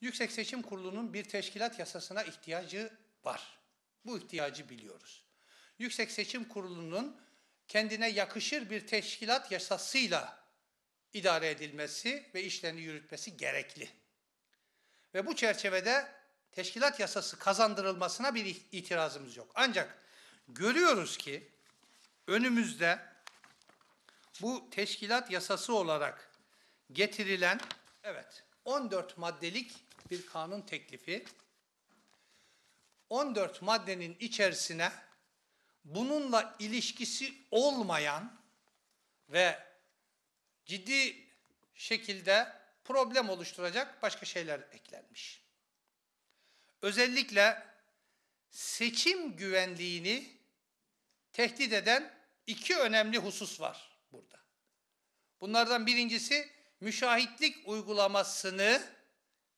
Yüksek Seçim Kurulu'nun bir teşkilat yasasına ihtiyacı var. Bu ihtiyacı biliyoruz. Yüksek Seçim Kurulu'nun kendine yakışır bir teşkilat yasasıyla idare edilmesi ve işlerini yürütmesi gerekli. Ve bu çerçevede teşkilat yasası kazandırılmasına bir itirazımız yok. Ancak görüyoruz ki önümüzde bu teşkilat yasası olarak getirilen evet 14 maddelik bir kanun teklifi. 14 maddenin içerisine bununla ilişkisi olmayan ve ciddi şekilde problem oluşturacak başka şeyler eklenmiş. Özellikle seçim güvenliğini tehdit eden iki önemli husus var burada. Bunlardan birincisi müşahitlik uygulamasını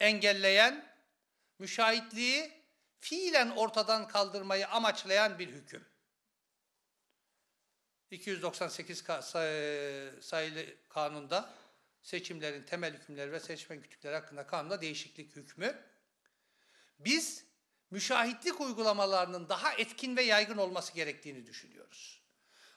engelleyen, müşahitliği fiilen ortadan kaldırmayı amaçlayan bir hüküm. 298 sayılı kanunda seçimlerin temel hükümleri ve seçmen kütükleri hakkında kanunda değişiklik hükmü. Biz müşahitlik uygulamalarının daha etkin ve yaygın olması gerektiğini düşünüyoruz.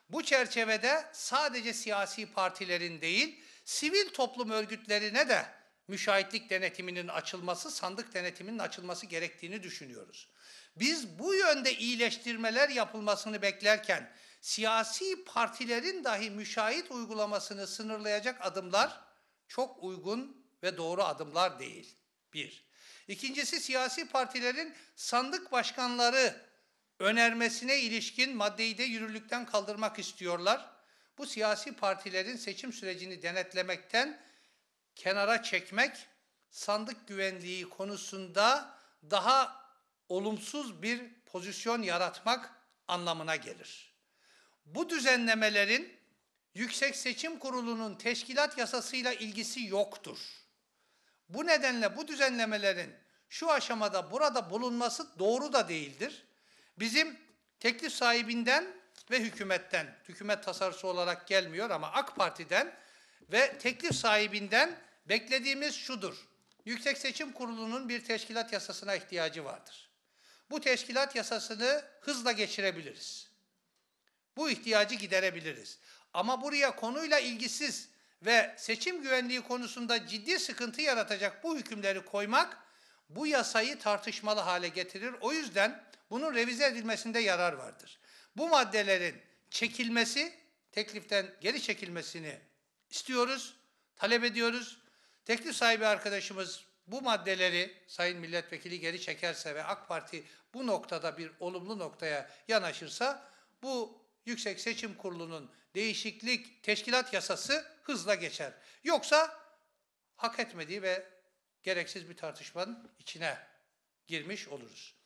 Bu çerçevede sadece siyasi partilerin değil, Sivil toplum örgütlerine de müşahitlik denetiminin açılması, sandık denetiminin açılması gerektiğini düşünüyoruz. Biz bu yönde iyileştirmeler yapılmasını beklerken siyasi partilerin dahi müşahit uygulamasını sınırlayacak adımlar çok uygun ve doğru adımlar değil. Bir. İkincisi siyasi partilerin sandık başkanları önermesine ilişkin maddeyi de yürürlükten kaldırmak istiyorlar bu siyasi partilerin seçim sürecini denetlemekten kenara çekmek sandık güvenliği konusunda daha olumsuz bir pozisyon yaratmak anlamına gelir. Bu düzenlemelerin Yüksek Seçim Kurulu'nun teşkilat yasasıyla ilgisi yoktur. Bu nedenle bu düzenlemelerin şu aşamada burada bulunması doğru da değildir. Bizim teklif sahibinden ve hükümetten, hükümet tasarısı olarak gelmiyor ama AK Parti'den ve teklif sahibinden beklediğimiz şudur. Yüksek Seçim Kurulu'nun bir teşkilat yasasına ihtiyacı vardır. Bu teşkilat yasasını hızla geçirebiliriz. Bu ihtiyacı giderebiliriz. Ama buraya konuyla ilgisiz ve seçim güvenliği konusunda ciddi sıkıntı yaratacak bu hükümleri koymak bu yasayı tartışmalı hale getirir. O yüzden bunun revize edilmesinde yarar vardır. Bu maddelerin çekilmesi, tekliften geri çekilmesini istiyoruz, talep ediyoruz. Teklif sahibi arkadaşımız bu maddeleri Sayın Milletvekili geri çekerse ve AK Parti bu noktada bir olumlu noktaya yanaşırsa bu Yüksek Seçim Kurulu'nun değişiklik teşkilat yasası hızla geçer. Yoksa hak etmediği ve gereksiz bir tartışmanın içine girmiş oluruz.